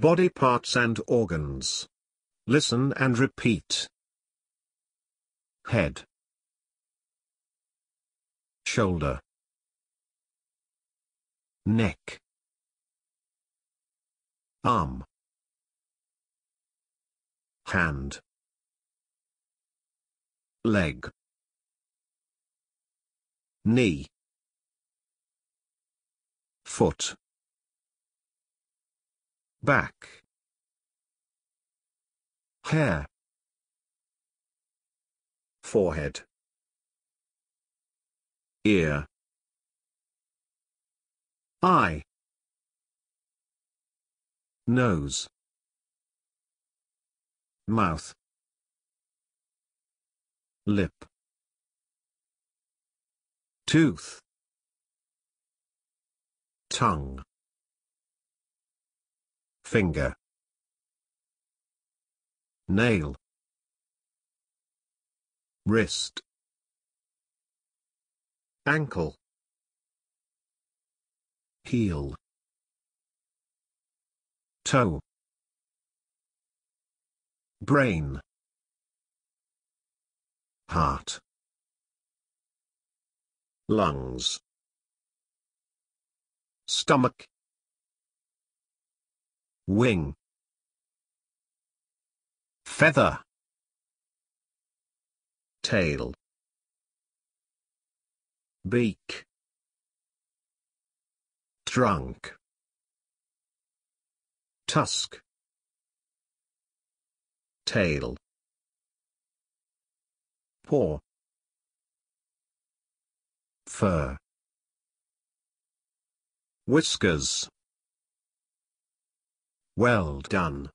body parts and organs. Listen and repeat. Head. Shoulder. Neck. Arm. Hand. Leg. Knee. Foot back hair forehead ear eye nose mouth lip tooth tongue Finger. Nail. Wrist. Ankle. Heel. Toe. Brain. Heart. Lungs. Stomach wing feather tail beak trunk tusk tail paw fur whiskers well done.